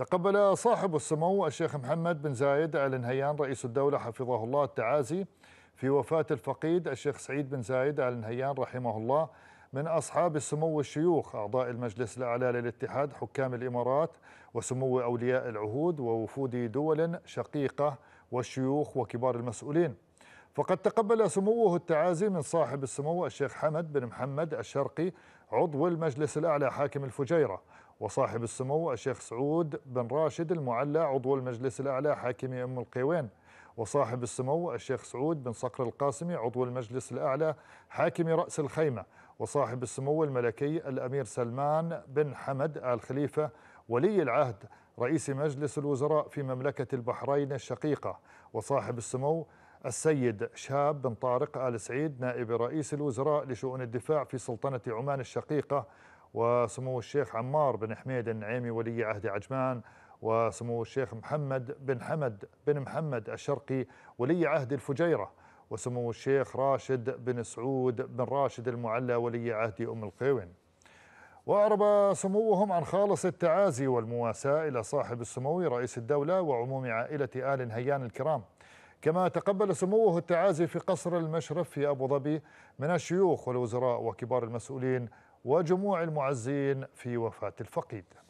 تقبل صاحب السمو الشيخ محمد بن زايد آل نهيان رئيس الدولة حفظه الله التعازي في وفاة الفقيد الشيخ سعيد بن زايد آل نهيان رحمه الله من أصحاب السمو الشيوخ أعضاء المجلس الأعلى للاتحاد حكام الإمارات وسمو أولياء العهود ووفود دول شقيقة والشيوخ وكبار المسؤولين فقد تقبل سموه التعازي من صاحب السمو الشيخ حمد بن محمد الشرقي عضو المجلس الأعلى حاكم الفجيرة وصاحب السمو الشيخ سعود بن راشد المعلى عضو المجلس الأعلى حاكم أم القيوين وصاحب السمو الشيخ سعود بن صقر القاسمي عضو المجلس الأعلى حاكم رأس الخيمة وصاحب السمو الملكي الأمير سلمان بن حمد آل خليفة ولي العهد رئيس مجلس الوزراء في مملكة البحرين الشقيقة وصاحب السمو السيد شهاب بن طارق آل سعيد نائب رئيس الوزراء لشؤون الدفاع في سلطنة عمان الشقيقة وسمو الشيخ عمار بن حميد النعيمي ولي عهد عجمان وسمو الشيخ محمد بن حمد بن محمد الشرقي ولي عهد الفجيرة وسمو الشيخ راشد بن سعود بن راشد المعلى ولي عهد أم القيوين وأعرب سموهم عن خالص التعازي والمواساة إلى صاحب السمو رئيس الدولة وعموم عائلة آل هيان الكرام كما تقبل سموه التعازي في قصر المشرف في أبو ظبي من الشيوخ والوزراء وكبار المسؤولين وجموع المعزين في وفاة الفقيد